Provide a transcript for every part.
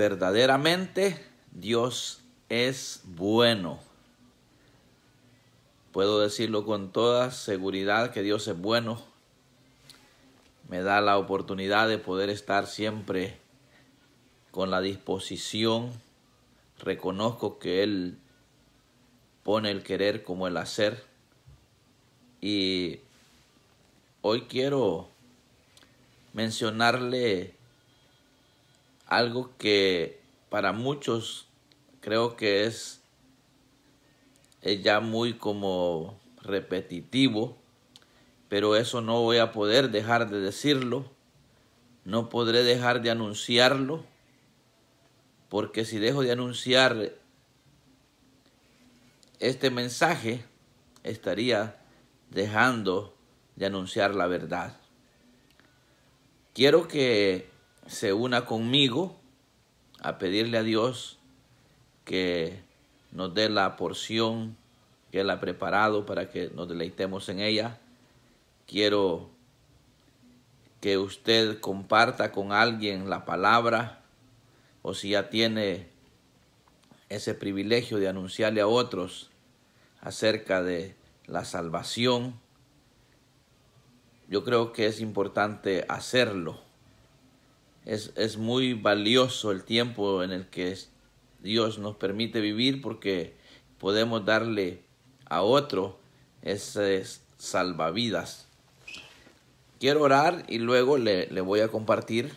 verdaderamente Dios es bueno. Puedo decirlo con toda seguridad que Dios es bueno. Me da la oportunidad de poder estar siempre con la disposición. Reconozco que Él pone el querer como el hacer. Y hoy quiero mencionarle algo que para muchos creo que es, ya muy como repetitivo, pero eso no voy a poder dejar de decirlo, no podré dejar de anunciarlo, porque si dejo de anunciar este mensaje, estaría dejando de anunciar la verdad. Quiero que se una conmigo a pedirle a Dios que nos dé la porción que Él ha preparado para que nos deleitemos en ella. Quiero que usted comparta con alguien la palabra o si ya tiene ese privilegio de anunciarle a otros acerca de la salvación, yo creo que es importante hacerlo es, es muy valioso el tiempo en el que Dios nos permite vivir porque podemos darle a otro esas salvavidas. Quiero orar y luego le, le, voy a compartir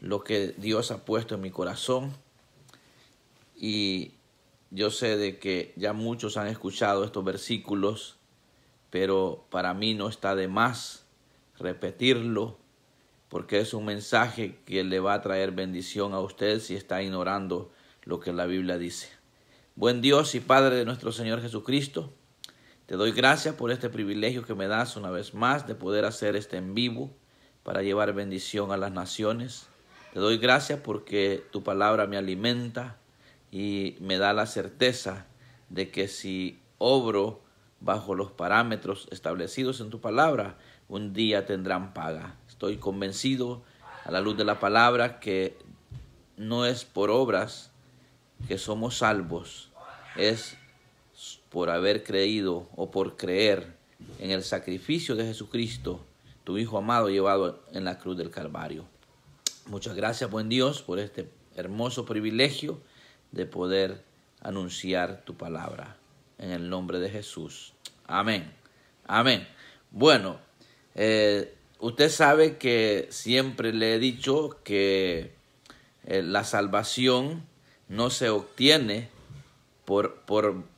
lo que Dios ha puesto en mi corazón. Y yo sé de que ya muchos han escuchado estos versículos, pero para mí no está de más repetirlo porque es un mensaje que le va a traer bendición a usted si está ignorando lo que la Biblia dice. Buen Dios y Padre de nuestro Señor Jesucristo, te doy gracias por este privilegio que me das una vez más de poder hacer este en vivo para llevar bendición a las naciones. Te doy gracias porque tu palabra me alimenta y me da la certeza de que si obro bajo los parámetros establecidos en tu palabra, un día tendrán paga. Estoy convencido a la luz de la palabra que no es por obras que somos salvos, es por haber creído o por creer en el sacrificio de Jesucristo, tu Hijo amado llevado en la cruz del Calvario. Muchas gracias, buen Dios, por este hermoso privilegio de poder anunciar tu palabra. En el nombre de Jesús. Amén. Amén. Bueno, eh, usted sabe que siempre le he dicho que eh, la salvación no se obtiene por,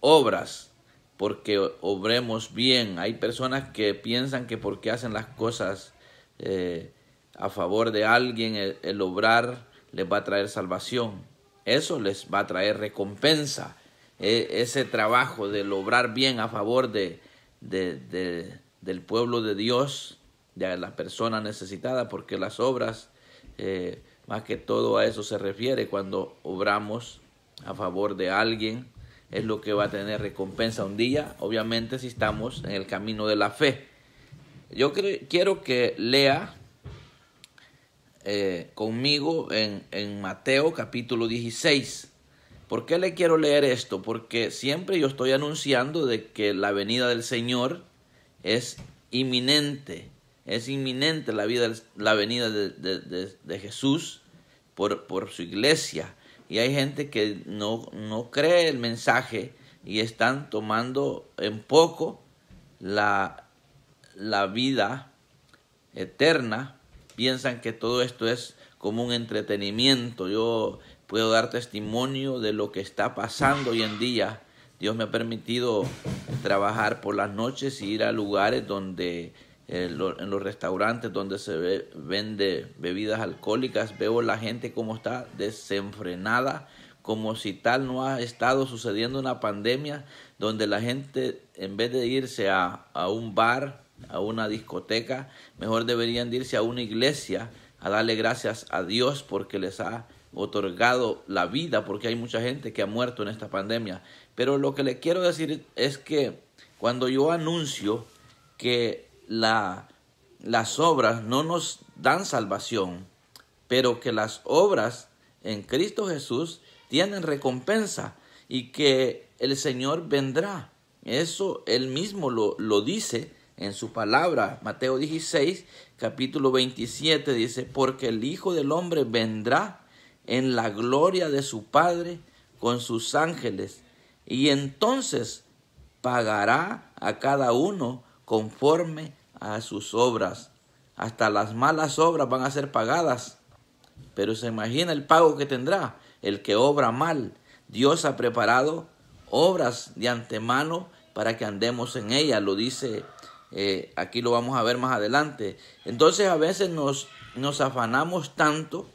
obras, porque obremos bien. Hay personas que piensan que porque hacen las cosas eh, a favor de alguien, el, obrar les va a traer salvación. Eso les va a traer recompensa. E, ese trabajo de obrar bien a favor de, del pueblo de Dios de las personas necesitadas, porque las obras, eh, más que todo a eso se refiere, cuando obramos a favor de alguien, es lo que va a tener recompensa un día, obviamente si estamos en el camino de la fe. Yo quiero que lea eh, conmigo en, en Mateo capítulo 16. ¿Por qué le quiero leer esto? Porque siempre yo estoy anunciando de que la venida del Señor es inminente es inminente la, vida, la venida de, Jesús por, por, su iglesia. Y hay gente que no, no cree el mensaje y están tomando en poco la, la vida eterna. Piensan que todo esto es como un entretenimiento. Yo puedo dar testimonio de lo que está pasando hoy en día. Dios me ha permitido trabajar por las noches y ir a lugares donde en, los restaurantes donde se vende bebidas alcohólicas, veo la gente como está desenfrenada, como si tal no ha estado sucediendo una pandemia donde la gente en vez de irse a, un bar, a una discoteca, mejor deberían irse a una iglesia a darle gracias a Dios porque les ha otorgado la vida, porque hay mucha gente que ha muerto en esta pandemia. Pero lo que le quiero decir es que cuando yo anuncio que la, las obras no nos dan salvación, pero que las obras en Cristo Jesús tienen recompensa y que el Señor vendrá. Eso él mismo lo, lo dice en su palabra. Mateo 16, capítulo 27 dice, porque el Hijo del Hombre vendrá en la gloria de su Padre con sus ángeles, y entonces pagará a cada uno conforme a sus obras. Hasta las malas obras van a ser pagadas. Pero se imagina el pago que tendrá el que obra mal. Dios ha preparado obras de antemano para que andemos en ellas, lo dice eh, aquí lo vamos a ver más adelante. Entonces a veces nos, nos afanamos tanto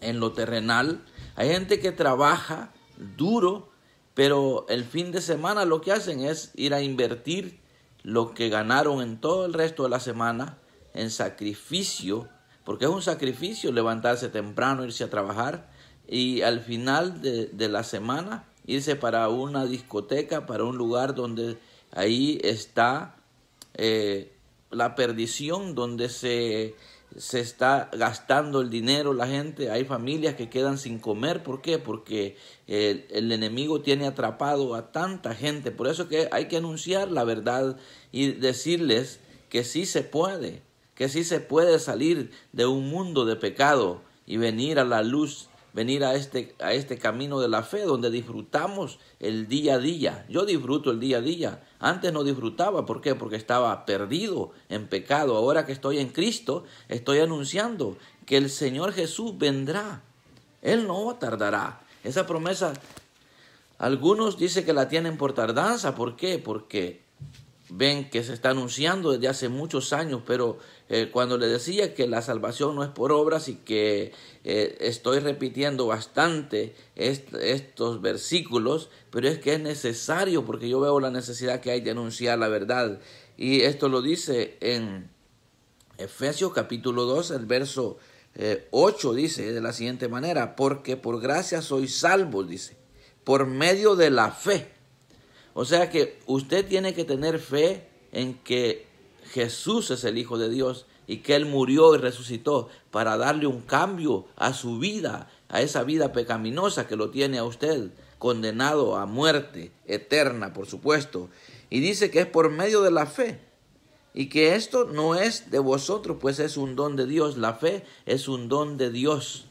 en lo terrenal. Hay gente que trabaja duro, pero el fin de semana lo que hacen es ir a invertir lo que ganaron en todo el resto de la semana en sacrificio, porque es un sacrificio levantarse temprano, irse a trabajar y al final de, de la semana irse para una discoteca, para un lugar donde ahí está eh, la perdición, donde se se está gastando el dinero la gente, hay familias que quedan sin comer, ¿por qué? Porque el, enemigo tiene atrapado a tanta gente, por eso que hay que anunciar la verdad y decirles que sí se puede, que sí se puede salir de un mundo de pecado y venir a la luz, venir a este, a este camino de la fe donde disfrutamos el día a día. Yo disfruto el día a día, antes no disfrutaba, ¿por qué? Porque estaba perdido en pecado. Ahora que estoy en Cristo, estoy anunciando que el Señor Jesús vendrá. Él no tardará. Esa promesa, algunos dicen que la tienen por tardanza. ¿Por qué? Porque ven que se está anunciando desde hace muchos años, pero eh, cuando le decía que la salvación no es por obras y que eh, estoy repitiendo bastante estos versículos, pero es que es necesario porque yo veo la necesidad que hay de anunciar la verdad. Y esto lo dice en Efesios capítulo 2, el verso 8 eh, dice de la siguiente manera, porque por gracia soy salvo, dice, por medio de la fe. O sea que usted tiene que tener fe en que Jesús es el Hijo de Dios y que Él murió y resucitó para darle un cambio a su vida, a esa vida pecaminosa que lo tiene a usted, condenado a muerte eterna, por supuesto. Y dice que es por medio de la fe y que esto no es de vosotros, pues es un don de Dios. La fe es un don de Dios.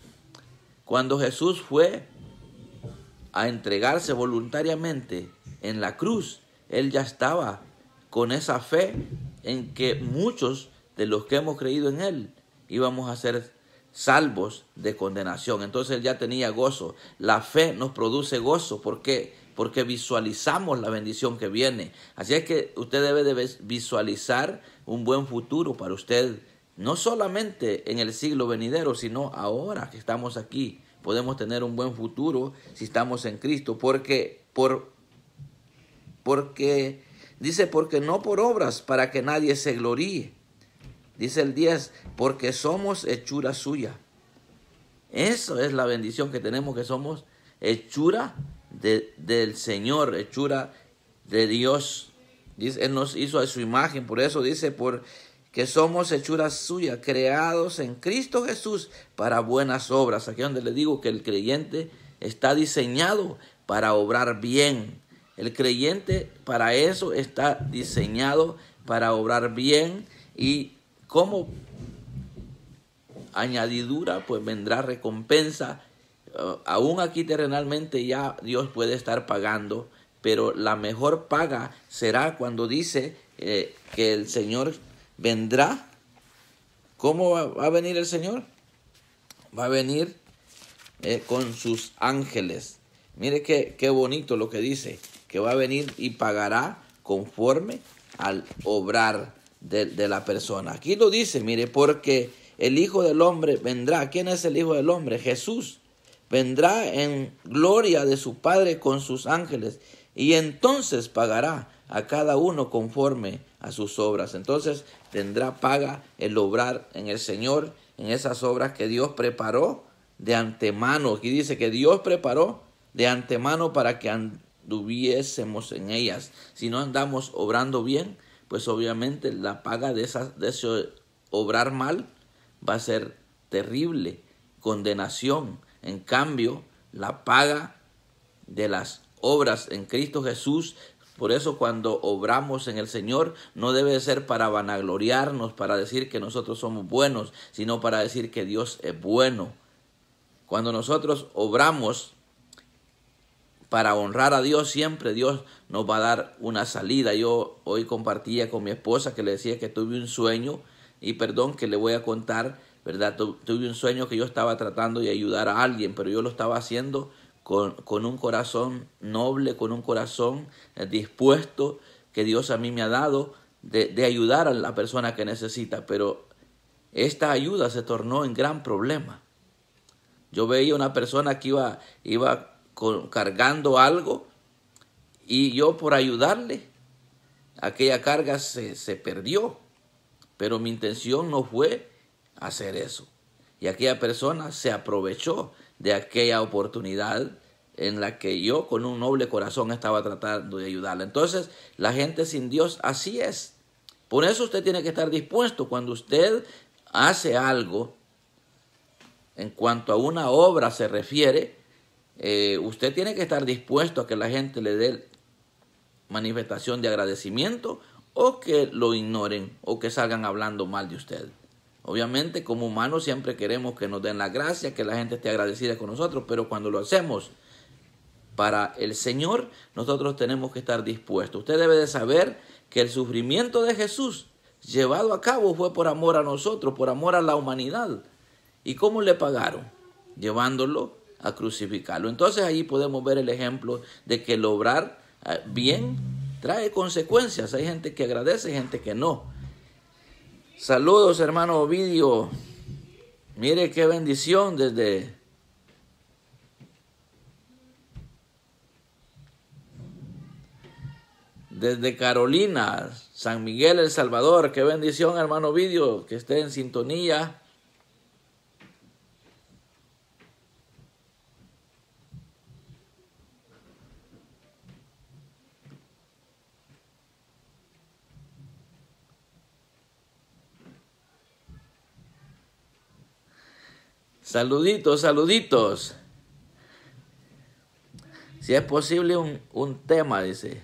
Cuando Jesús fue a entregarse voluntariamente en la cruz, Él ya estaba con esa fe en que muchos de los que hemos creído en Él íbamos a ser salvos de condenación. Entonces Él ya tenía gozo. La fe nos produce gozo. ¿Por qué? Porque visualizamos la bendición que viene. Así es que usted debe de visualizar un buen futuro para usted, no solamente en el siglo venidero, sino ahora que estamos aquí. Podemos tener un buen futuro si estamos en Cristo, porque por porque Dice, porque no por obras, para que nadie se gloríe. Dice el 10, porque somos hechura suya. Eso es la bendición que tenemos, que somos hechura del Señor, hechura de Dios. Dice, él nos hizo a su imagen, por eso dice, por que somos hechura suya, creados en Cristo Jesús para buenas obras. Aquí es donde le digo que el creyente está diseñado para obrar bien, el creyente para eso está diseñado, para obrar bien y como añadidura pues vendrá recompensa. Eh, aún aquí terrenalmente ya Dios puede estar pagando, pero la mejor paga será cuando dice eh, que el Señor vendrá. ¿Cómo va, a venir el Señor? Va a venir eh, con sus ángeles. Mire qué bonito lo que dice que va a venir y pagará conforme al obrar de, la persona. Aquí lo dice, mire, porque el Hijo del Hombre vendrá. ¿Quién es el Hijo del Hombre? Jesús. Vendrá en gloria de su Padre con sus ángeles y entonces pagará a cada uno conforme a sus obras. Entonces tendrá paga el obrar en el Señor, en esas obras que Dios preparó de antemano. Aquí dice que Dios preparó de antemano para que anduviésemos en ellas. Si no andamos obrando bien, pues obviamente la paga de, esas de obrar mal va a ser terrible, condenación. En cambio, la paga de las obras en Cristo Jesús por eso cuando obramos en el Señor no debe ser para vanagloriarnos, para decir que nosotros somos buenos, sino para decir que Dios es bueno. Cuando nosotros obramos para honrar a Dios siempre Dios nos va a dar una salida. Yo hoy compartía con mi esposa que le decía que tuve un sueño y perdón que le voy a contar, ¿verdad? tuve un sueño que yo estaba tratando de ayudar a alguien, pero yo lo estaba haciendo con, un corazón noble, con un corazón eh, dispuesto que Dios a mí me ha dado de, de ayudar a la persona que necesita, pero esta ayuda se tornó en gran problema. Yo veía una persona que iba, iba cargando algo y yo por ayudarle, aquella carga se, se perdió. Pero mi intención no fue hacer eso. Y aquella persona se aprovechó de aquella oportunidad en la que yo con un noble corazón estaba tratando de ayudarla. Entonces, la gente sin Dios así es. Por eso usted tiene que estar dispuesto cuando usted hace algo en cuanto a una obra se refiere, eh, usted tiene que estar dispuesto a que la gente le dé manifestación de agradecimiento o que lo ignoren o que salgan hablando mal de usted. Obviamente como humanos siempre queremos que nos den la gracia, que la gente esté agradecida con nosotros, pero cuando lo hacemos para el Señor, nosotros tenemos que estar dispuestos. Usted debe de saber que el sufrimiento de Jesús llevado a cabo fue por amor a nosotros, por amor a la humanidad. ¿Y cómo le pagaron? Llevándolo a crucificarlo. Entonces ahí podemos ver el ejemplo de que lograr ah, bien trae consecuencias. Hay gente que agradece, gente que no. Saludos, hermano Ovidio. Mire qué bendición desde desde Carolina, San Miguel El Salvador. Qué bendición, hermano Ovidio, que esté en sintonía. Saluditos, saluditos. Si es posible un, tema, dice.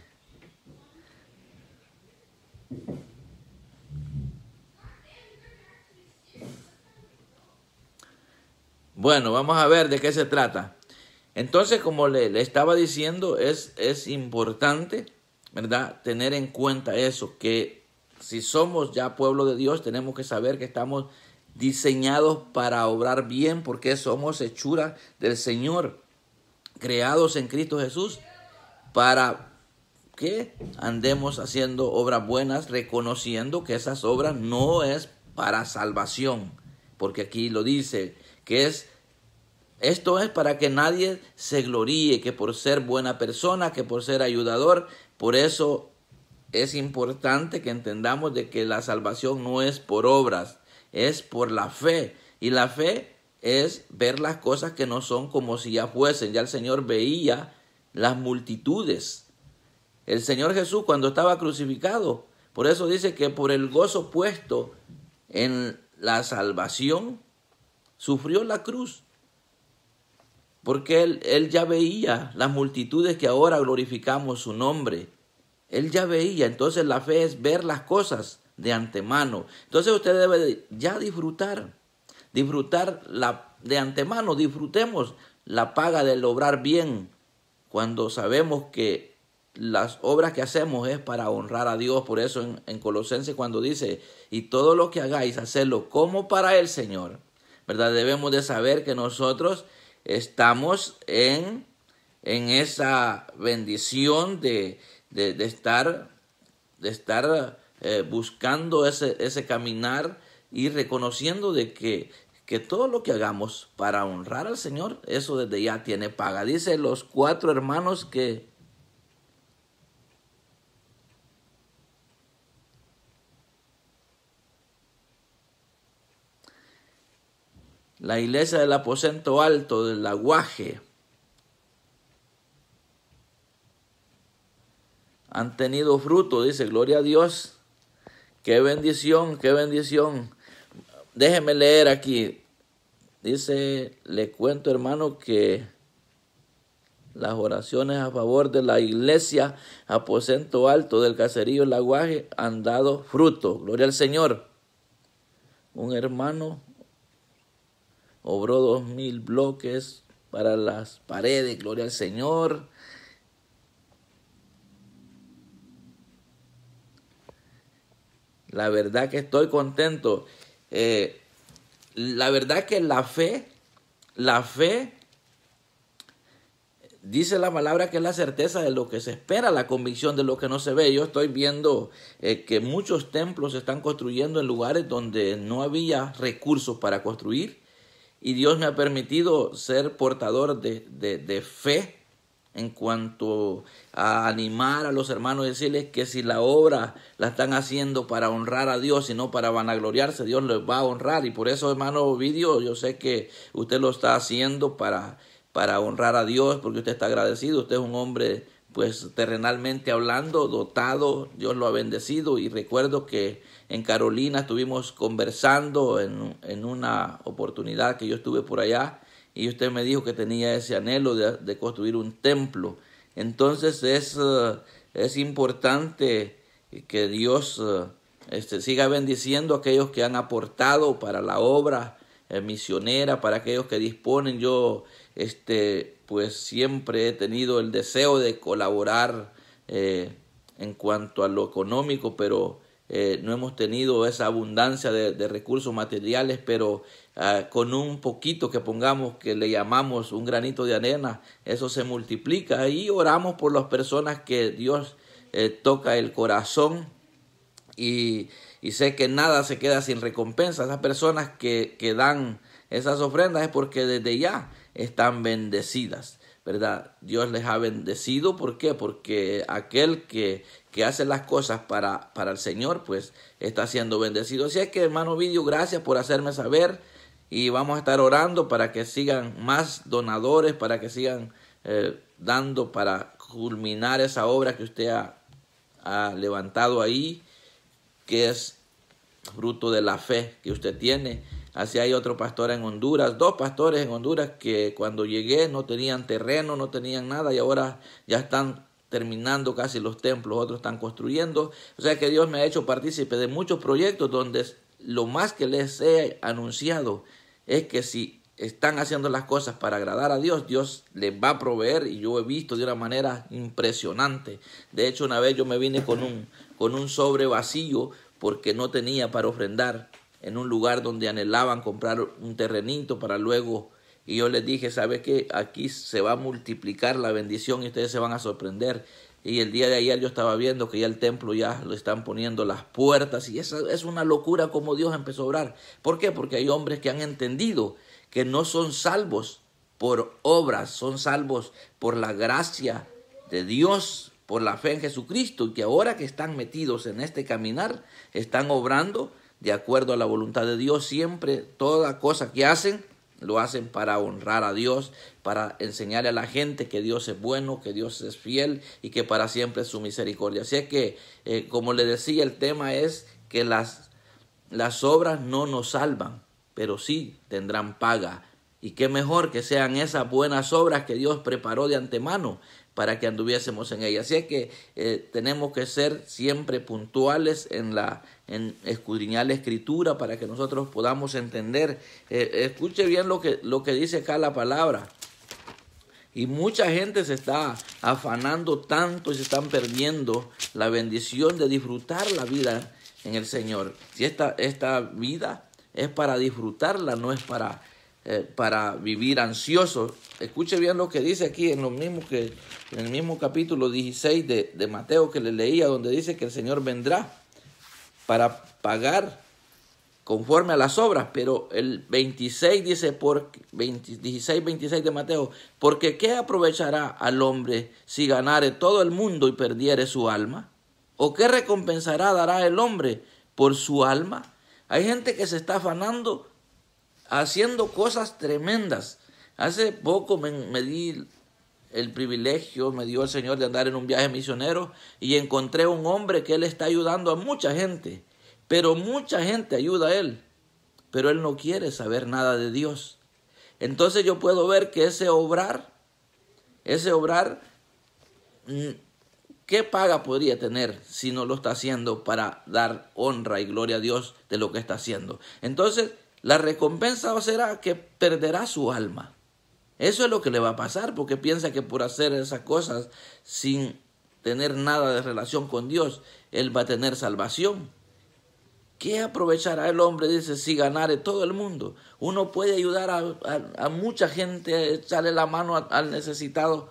Bueno, vamos a ver de qué se trata. Entonces, como le, estaba diciendo, es, es importante, ¿verdad? Tener en cuenta eso, que si somos ya pueblo de Dios, tenemos que saber que estamos diseñados para obrar bien, porque somos hechura del Señor, creados en Cristo Jesús, para que andemos haciendo obras buenas, reconociendo que esas obras no es para salvación, porque aquí lo dice, que es esto es para que nadie se gloríe que por ser buena persona, que por ser ayudador, por eso es importante que entendamos de que la salvación no es por obras, es por la fe. Y la fe es ver las cosas que no son como si ya fuesen. Ya el Señor veía las multitudes. El Señor Jesús cuando estaba crucificado, por eso dice que por el gozo puesto en la salvación, sufrió la cruz. Porque él, él ya veía las multitudes que ahora glorificamos su nombre. Él ya veía, entonces la fe es ver las cosas de antemano. Entonces usted debe ya disfrutar, disfrutar la, de antemano, disfrutemos la paga del obrar bien cuando sabemos que las obras que hacemos es para honrar a Dios. Por eso en, Colosense Colosenses cuando dice, y todo lo que hagáis, hacerlo como para el Señor. ¿Verdad? Debemos de saber que nosotros estamos en, en esa bendición de estar, de estar eh, buscando ese, ese caminar y reconociendo de que, que todo lo que hagamos para honrar al Señor, eso desde ya tiene paga. Dice los cuatro hermanos que la iglesia del aposento alto del aguaje han tenido fruto, dice, gloria a Dios, Qué bendición, qué bendición. Déjeme leer aquí. Dice, le cuento hermano que las oraciones a favor de la iglesia aposento alto del caserío Laguaje han dado fruto. Gloria al Señor. Un hermano obró dos mil bloques para las paredes. Gloria al Señor. La verdad que estoy contento. Eh, la verdad que la fe, la fe, dice la palabra que es la certeza de lo que se espera, la convicción de lo que no se ve. Yo estoy viendo eh, que muchos templos se están construyendo en lugares donde no había recursos para construir y Dios me ha permitido ser portador de, de, de fe en cuanto a animar a los hermanos, decirles que si la obra la están haciendo para honrar a Dios y no para vanagloriarse, Dios les va a honrar. Y por eso, hermano Ovidio, yo sé que usted lo está haciendo para, para honrar a Dios, porque usted está agradecido, usted es un hombre, pues terrenalmente hablando, dotado, Dios lo ha bendecido. Y recuerdo que en Carolina estuvimos conversando en, en una oportunidad que yo estuve por allá y usted me dijo que tenía ese anhelo de, construir un templo. Entonces es, eh, es importante que Dios eh, este, siga bendiciendo a aquellos que han aportado para la obra eh, misionera, para aquellos que disponen. Yo este, pues siempre he tenido el deseo de colaborar en cuanto a lo económico, pero eh, no hemos tenido esa abundancia de, recursos materiales, pero ah, con un poquito que pongamos, que le llamamos un granito de arena, eso se multiplica y oramos por las personas que Dios eh, toca el corazón y, sé que nada se queda sin recompensa. Esas personas que dan esas ofrendas es porque desde ya están bendecidas. ¿verdad? Dios les ha bendecido. ¿Por qué? Porque aquel que, que hace las cosas para, el Señor, pues está siendo bendecido. Así es que, hermano Vidio, gracias por hacerme saber y vamos a estar orando para que sigan más donadores, para que sigan eh, dando para culminar esa obra que usted ha, ha, levantado ahí, que es fruto de la fe que usted tiene. Así hay otro pastor en Honduras, dos pastores en Honduras que cuando llegué no tenían terreno, no tenían nada y ahora ya están terminando casi los templos, otros están construyendo. O sea que Dios me ha hecho partícipe de muchos proyectos donde lo más que les he anunciado es que si están haciendo las cosas para agradar a Dios, Dios les va a proveer y yo he visto de una manera impresionante. De hecho, una vez yo me vine con un, con un sobre vacío porque no tenía para ofrendar en un lugar donde anhelaban comprar un terrenito para luego. Y yo les dije, ¿sabe qué? Aquí se va a multiplicar la bendición y ustedes se van a sorprender. Y el día de ayer yo estaba viendo que ya el templo ya lo están poniendo las puertas y esa es una locura como Dios empezó a obrar. ¿Por qué? Porque hay hombres que han entendido que no son salvos por obras, son salvos por la gracia de Dios, por la fe en Jesucristo y que ahora que están metidos en este caminar, están obrando de acuerdo a la voluntad de Dios, siempre toda cosa que hacen, lo hacen para honrar a Dios, para enseñarle a la gente que Dios es bueno, que Dios es fiel y que para siempre es su misericordia. Así es que, eh, como le decía, el tema es que las, las obras no nos salvan, pero sí tendrán paga. Y qué mejor que sean esas buenas obras que Dios preparó de antemano para que anduviésemos en ella. Así es que eh, tenemos que ser siempre puntuales en la escudriñar la escritura para que nosotros podamos entender. Eh, escuche bien lo que, lo que dice acá la palabra. Y mucha gente se está afanando tanto y se están perdiendo la bendición de disfrutar la vida en el Señor. Si esta vida es para disfrutarla, no es para eh, para vivir ansioso. Escuche bien lo que dice aquí en lo mismo que en el mismo capítulo 16 de, Mateo que le leía, donde dice que el Señor vendrá para pagar conforme a las obras, pero el 26 dice, por, 16, 26 de Mateo, porque ¿qué aprovechará al hombre si ganare todo el mundo y perdiere su alma? ¿O qué recompensará dará el hombre por su alma? Hay gente que se está afanando haciendo cosas tremendas. Hace poco me, di el privilegio, me dio el Señor de andar en un viaje misionero y encontré un hombre que él está ayudando a mucha gente, pero mucha gente ayuda a él, pero él no quiere saber nada de Dios. Entonces yo puedo ver que ese obrar, ese obrar, mm, ¿qué paga podría tener si no lo está haciendo para dar honra y gloria a Dios de lo que está haciendo? Entonces, la recompensa será que perderá su alma. Eso es lo que le va a pasar porque piensa que por hacer esas cosas sin tener nada de relación con Dios, él va a tener salvación. ¿Qué aprovechará el hombre, dice, si ganare todo el mundo? Uno puede ayudar a, mucha gente, echarle la mano al necesitado,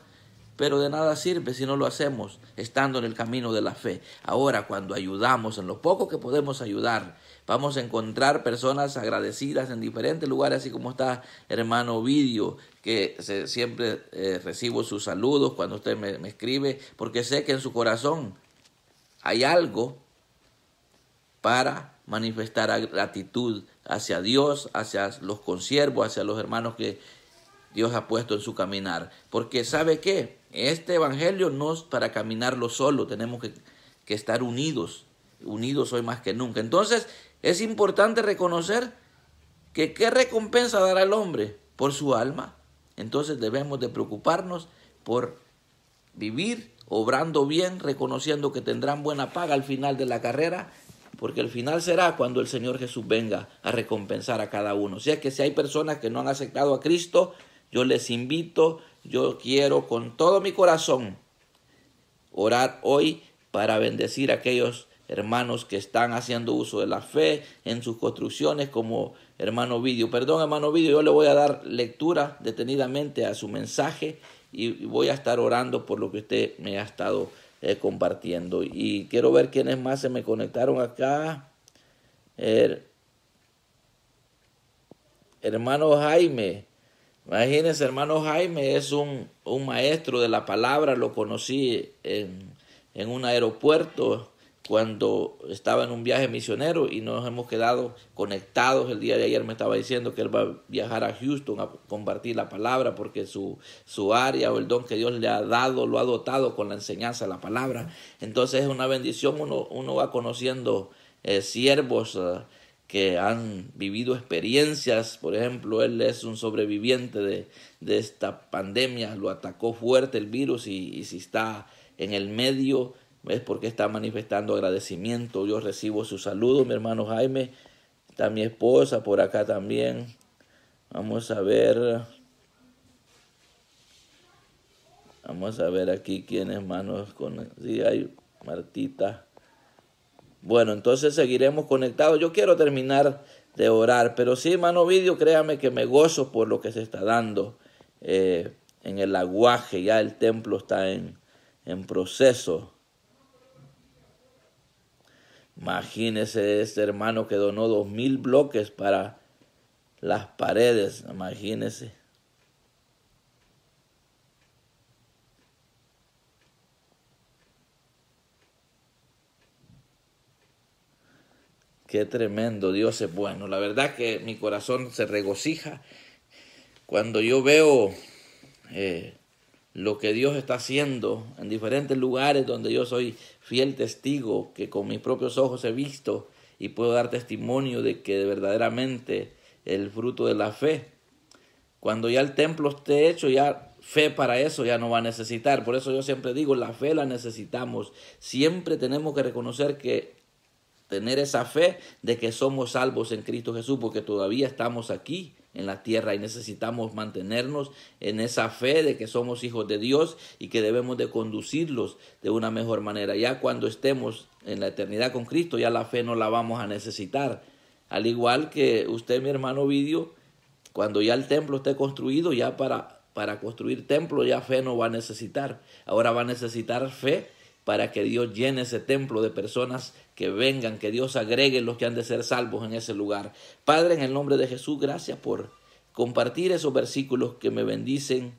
pero de nada sirve si no lo hacemos estando en el camino de la fe. Ahora, cuando ayudamos en lo poco que podemos ayudar, Vamos a encontrar personas agradecidas en diferentes lugares, así como está hermano Vidio, que siempre eh, recibo sus saludos cuando usted me, escribe, porque sé que en su corazón hay algo para manifestar gratitud hacia Dios, hacia los consiervos, hacia los hermanos que Dios ha puesto en su caminar. Porque sabe qué, este Evangelio no es para caminarlo solo, tenemos que, que estar unidos, unidos hoy más que nunca. Entonces, es importante reconocer que qué recompensa dará el hombre por su alma. Entonces debemos de preocuparnos por vivir obrando bien, reconociendo que tendrán buena paga al final de la carrera, porque el final será cuando el Señor Jesús venga a recompensar a cada uno. O sea que si hay personas que no han aceptado a Cristo, yo les invito, yo quiero con todo mi corazón orar hoy para bendecir a aquellos hermanos que están haciendo uso de la fe en sus construcciones como hermano Vidio. Perdón, hermano Vidio, yo le voy a dar lectura detenidamente a su mensaje y voy a estar orando por lo que usted me ha estado eh, compartiendo. Y quiero ver quiénes más se me conectaron acá. Er, hermano Jaime. Imagínense, hermano Jaime es un, un maestro de la palabra, lo conocí en, en un aeropuerto cuando estaba en un viaje misionero y nos hemos quedado conectados. El día de ayer me estaba diciendo que él va a viajar a Houston a compartir la palabra porque su, su área o el don que Dios le ha dado lo ha dotado con la enseñanza de la palabra. Entonces es una bendición, uno, uno va conociendo eh, siervos. Eh, que han vivido experiencias, por ejemplo, él es un sobreviviente de, esta pandemia, lo atacó fuerte el virus y si está en el medio ¿Ves? Porque está manifestando agradecimiento. Yo recibo su saludo, mi hermano Jaime. Está mi esposa por acá también. Vamos a ver. Vamos a ver aquí quiénes manos con Sí, hay Martita. Bueno, entonces seguiremos conectados. Yo quiero terminar de orar, pero sí, hermano Vídeo, créame que me gozo por lo que se está dando eh, en el aguaje. Ya el templo está en, en proceso. Imagínese este hermano que donó dos mil bloques para las paredes, imagínese. Qué tremendo, Dios es bueno. La verdad que mi corazón se regocija cuando yo veo eh, lo que Dios está haciendo en diferentes lugares donde yo soy fiel testigo, que con mis propios ojos he visto y puedo dar testimonio de que verdaderamente el fruto de la fe. Cuando ya el templo esté hecho, ya fe para eso ya no va a necesitar. Por eso yo siempre digo, la fe la necesitamos. Siempre tenemos que reconocer que tener esa fe de que somos salvos en Cristo Jesús, porque todavía estamos aquí en la tierra y necesitamos mantenernos en esa fe de que somos hijos de Dios y que debemos de conducirlos de una mejor manera. Ya cuando estemos en la eternidad con Cristo, ya la fe no la vamos a necesitar. Al igual que usted, mi hermano Vidio, cuando ya el templo esté construido, ya para, para construir templo, ya fe no va a necesitar. Ahora va a necesitar fe para que Dios llene ese templo de personas que vengan, que Dios agregue los que han de ser salvos en ese lugar. Padre, en el nombre de Jesús, gracias por compartir esos versículos que me bendicen.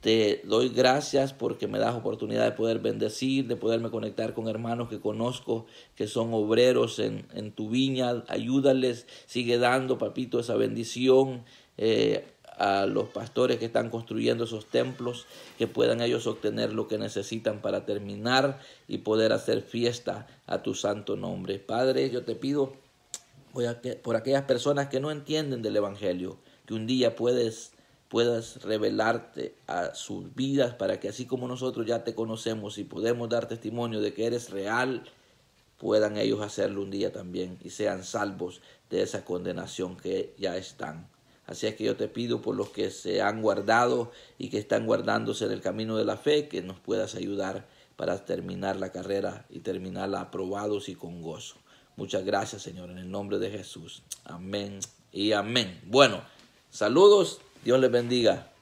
Te doy gracias porque me das oportunidad de poder bendecir, de poderme conectar con hermanos que conozco, que son obreros en, tu viña. Ayúdales, sigue dando, papito, esa bendición. Eh, a los pastores que están construyendo esos templos, que puedan ellos obtener lo que necesitan para terminar y poder hacer fiesta a tu santo nombre. Padre, yo te pido por aquellas personas que no entienden del Evangelio, que un día puedes puedas revelarte a sus vidas para que así como nosotros ya te conocemos y podemos dar testimonio de que eres real, puedan ellos hacerlo un día también y sean salvos de esa condenación que ya están Así es que yo te pido por los que se han guardado y que están guardándose en el camino de la fe, que nos puedas ayudar para terminar la carrera y terminarla aprobados y con gozo. Muchas gracias, Señor, en el nombre de Jesús. Amén y amén. Bueno, saludos. Dios les bendiga.